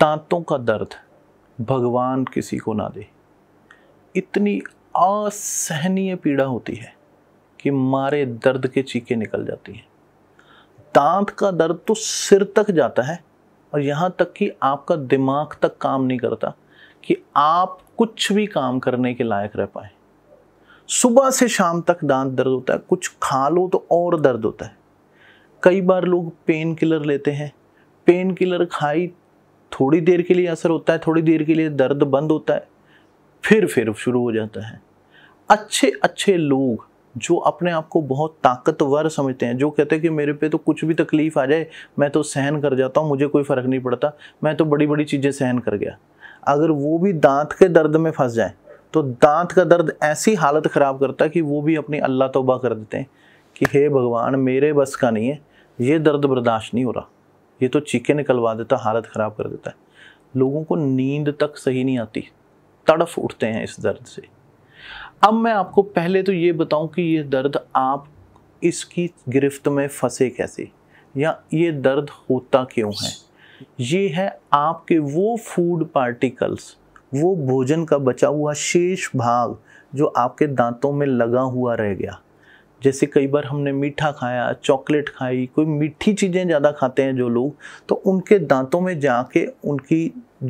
दांतों का दर्द भगवान किसी को ना दे इतनी असहनीय पीड़ा होती है कि मारे दर्द के चीखे निकल जाती हैं दांत का दर्द तो सिर तक जाता है और यहाँ तक कि आपका दिमाग तक काम नहीं करता कि आप कुछ भी काम करने के लायक रह पाए सुबह से शाम तक दांत दर्द होता है कुछ खा लो तो और दर्द होता है कई बार लोग पेन किलर लेते हैं पेन किलर खाई थोड़ी देर के लिए असर होता है थोड़ी देर के लिए दर्द बंद होता है फिर फिर शुरू हो जाता है अच्छे अच्छे लोग जो अपने आप को बहुत ताकतवर समझते हैं जो कहते हैं कि मेरे पे तो कुछ भी तकलीफ़ आ जाए मैं तो सहन कर जाता हूँ मुझे कोई फ़र्क नहीं पड़ता मैं तो बड़ी बड़ी चीज़ें सहन कर गया अगर वो भी दांत के दर्द में फंस जाए तो दांत का दर्द ऐसी हालत ख़राब करता है कि वो भी अपनी अल्लाह तोबा कर देते हैं कि हे भगवान मेरे बस का नहीं है ये दर्द बर्दाश्त नहीं हो रहा ये तो चीखे निकलवा देता हालत ख़राब कर देता है लोगों को नींद तक सही नहीं आती तड़फ उठते हैं इस दर्द से अब मैं आपको पहले तो ये बताऊं कि ये दर्द आप इसकी गिरफ्त में फंसे कैसे या ये दर्द होता क्यों है ये है आपके वो फूड पार्टिकल्स वो भोजन का बचा हुआ शेष भाग जो आपके दांतों में लगा हुआ रह गया जैसे कई बार हमने मीठा खाया चॉकलेट खाई कोई मीठी चीज़ें ज़्यादा खाते हैं जो लोग तो उनके दांतों में जाके उनकी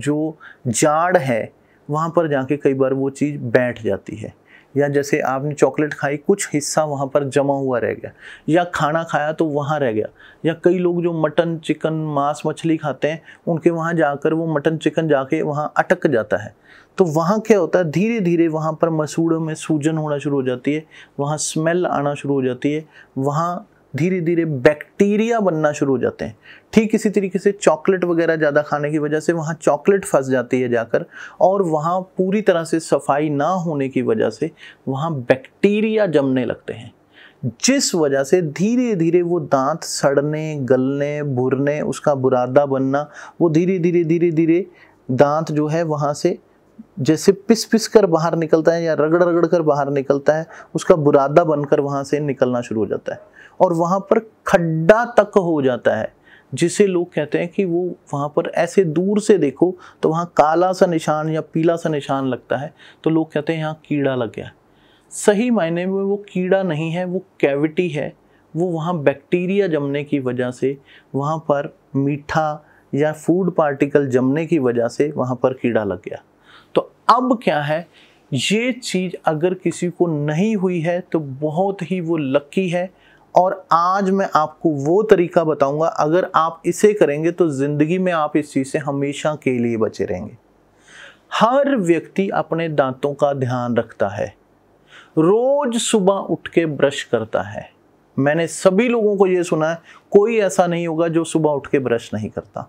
जो जाड़ है वहाँ पर जाके कई बार वो चीज़ बैठ जाती है या जैसे आपने चॉकलेट खाई कुछ हिस्सा वहाँ पर जमा हुआ रह गया या खाना खाया तो वहाँ रह गया या कई लोग जो मटन चिकन मांस मछली खाते हैं उनके वहाँ जाकर वो मटन चिकन जाके वहाँ अटक जाता है तो वहाँ क्या होता है धीरे धीरे वहाँ पर मसूड़ों में सूजन होना शुरू हो जाती है वहाँ स्मेल आना शुरू हो जाती है वहाँ धीरे धीरे बैक्टीरिया बनना शुरू हो जाते हैं ठीक इसी तरीके से चॉकलेट वगैरह ज़्यादा खाने की वजह से वहाँ चॉकलेट फंस जाती है जाकर और वहाँ पूरी तरह से सफाई ना होने की वजह से वहाँ बैक्टीरिया जमने लगते हैं जिस वजह से धीरे धीरे वो दांत सड़ने गलने भुरने उसका बुरादा बनना वो धीरे धीरे धीरे धीरे दांत जो है वहाँ से जैसे पिस पिस कर बाहर निकलता है या रगड़ रगड़ कर बाहर निकलता है उसका बुरादा बनकर वहाँ से निकलना शुरू हो जाता है और वहाँ पर खड्डा तक हो जाता है जिसे लोग कहते हैं कि वो वहाँ पर ऐसे दूर से देखो तो वहाँ काला सा निशान या पीला सा निशान लगता है तो लोग कहते हैं यहाँ कीड़ा लग गया सही मायने में वो कीड़ा नहीं है वो कैविटी है वो वहाँ बैक्टीरिया जमने की वजह से वहाँ पर मीठा या फूड पार्टिकल जमने की वजह से वहाँ पर कीड़ा लग गया अब क्या है ये चीज़ अगर किसी को नहीं हुई है तो बहुत ही वो लकी है और आज मैं आपको वो तरीका बताऊंगा अगर आप इसे करेंगे तो ज़िंदगी में आप इस चीज़ से हमेशा के लिए बचे रहेंगे हर व्यक्ति अपने दांतों का ध्यान रखता है रोज़ सुबह उठ के ब्रश करता है मैंने सभी लोगों को यह सुना है कोई ऐसा नहीं होगा जो सुबह उठ के ब्रश नहीं करता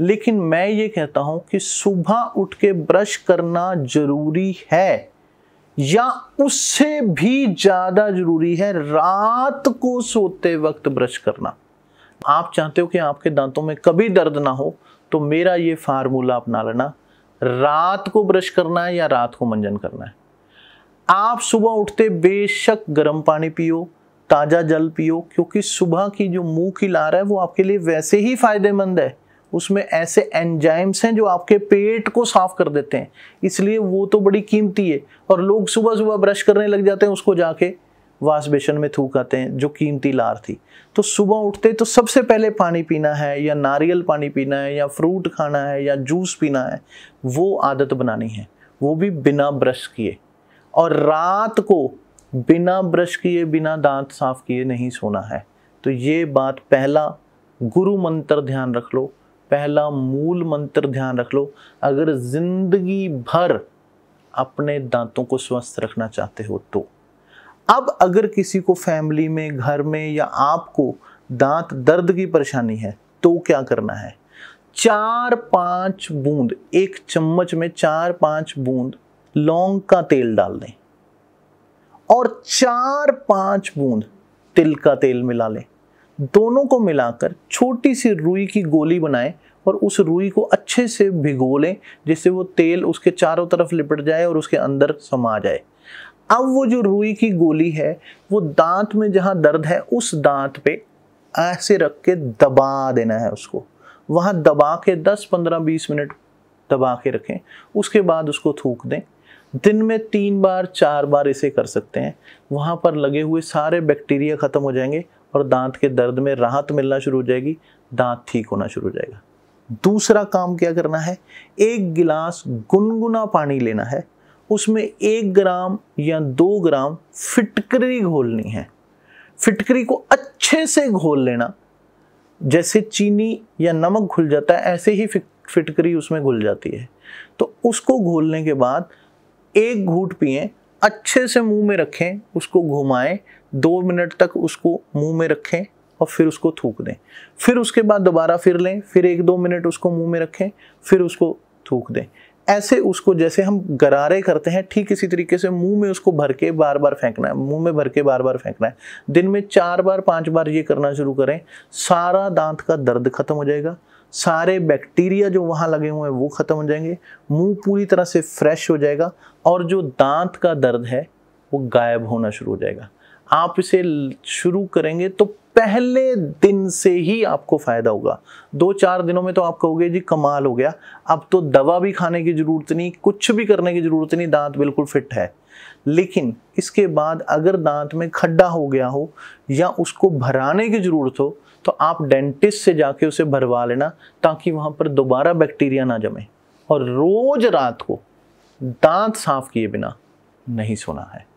लेकिन मैं ये कहता हूँ कि सुबह उठ के ब्रश करना ज़रूरी है या उससे भी ज़्यादा ज़रूरी है रात को सोते वक्त ब्रश करना आप चाहते हो कि आपके दांतों में कभी दर्द ना हो तो मेरा ये फार्मूला अपना लेना रात को ब्रश करना है या रात को मंजन करना है आप सुबह उठते बेशक गर्म पानी पियो ताज़ा जल पियो क्योंकि सुबह की जो मुंह की लार है वो आपके लिए वैसे ही फायदेमंद है उसमें ऐसे एंजाइम्स हैं जो आपके पेट को साफ कर देते हैं इसलिए वो तो बड़ी कीमती है और लोग सुबह सुबह ब्रश करने लग जाते हैं उसको जाके वाश बेसन में थूक आते हैं जो कीमती लार थी तो सुबह उठते तो सबसे पहले पानी पीना है या नारियल पानी पीना है या फ्रूट खाना है या जूस पीना है वो आदत बनानी है वो भी बिना ब्रश किए और रात को बिना ब्रश किए बिना दांत साफ किए नहीं सोना है तो ये बात पहला गुरु मंत्र ध्यान रख लो पहला मूल मंत्र ध्यान रख लो अगर जिंदगी भर अपने दांतों को स्वस्थ रखना चाहते हो तो अब अगर किसी को फैमिली में घर में या आपको दांत दर्द की परेशानी है तो क्या करना है चार पांच बूंद एक चम्मच में चार पांच बूंद लौंग का तेल डाल दें और चार पांच बूंद तिल का तेल मिला लें दोनों को मिलाकर छोटी सी रुई की गोली बनाएं और उस रुई को अच्छे से भिगो लें जिससे वो तेल उसके चारों तरफ लिपट जाए और उसके अंदर समा जाए अब वो जो रुई की गोली है वो दांत में जहाँ दर्द है उस दांत पे ऐसे रख के दबा देना है उसको वहाँ दबा के 10-15-20 मिनट दबा के रखें उसके बाद उसको थूक दें दिन में तीन बार चार बार इसे कर सकते हैं वहाँ पर लगे हुए सारे बैक्टीरिया ख़त्म हो जाएंगे और दांत के दर्द में राहत मिलना शुरू हो जाएगी दांत ठीक होना शुरू हो जाएगा दूसरा काम क्या करना है एक गिलास गुनगुना पानी लेना है उसमें एक ग्राम या दो ग्राम फिटकरी घोलनी है फिटकरी को अच्छे से घोल लेना जैसे चीनी या नमक घुल जाता है ऐसे ही फिटकरी उसमें घुल जाती है तो उसको घोलने के बाद एक घूट पिए अच्छे से मुंह में रखें उसको घुमाएं दो मिनट तक उसको मुंह में रखें और फिर उसको थूक दें फिर उसके बाद दोबारा फिर लें फिर एक दो मिनट उसको मुंह में रखें फिर उसको थूक दें ऐसे उसको जैसे हम गरारे करते हैं ठीक इसी तरीके से मुंह में उसको भर के बार बार फेंकना है मुंह में भर के बार बार फेंकना है दिन में चार बार पांच बार ये करना शुरू करें सारा दांत का दर्द खत्म हो जाएगा सारे बैक्टीरिया जो वहाँ लगे हुए हैं वो ख़त्म हो जाएंगे मुंह पूरी तरह से फ्रेश हो जाएगा और जो दांत का दर्द है वो गायब होना शुरू हो जाएगा आप इसे शुरू करेंगे तो पहले दिन से ही आपको फ़ायदा होगा दो चार दिनों में तो आप कहोगे जी कमाल हो गया अब तो दवा भी खाने की ज़रूरत नहीं कुछ भी करने की ज़रूरत नहीं दांत बिल्कुल फिट है लेकिन इसके बाद अगर दांत में खड्डा हो गया हो या उसको भराने की ज़रूरत हो तो आप डेंटिस्ट से जाके उसे भरवा लेना ताकि वहां पर दोबारा बैक्टीरिया ना जमे और रोज़ रात को दांत साफ किए बिना नहीं सोना है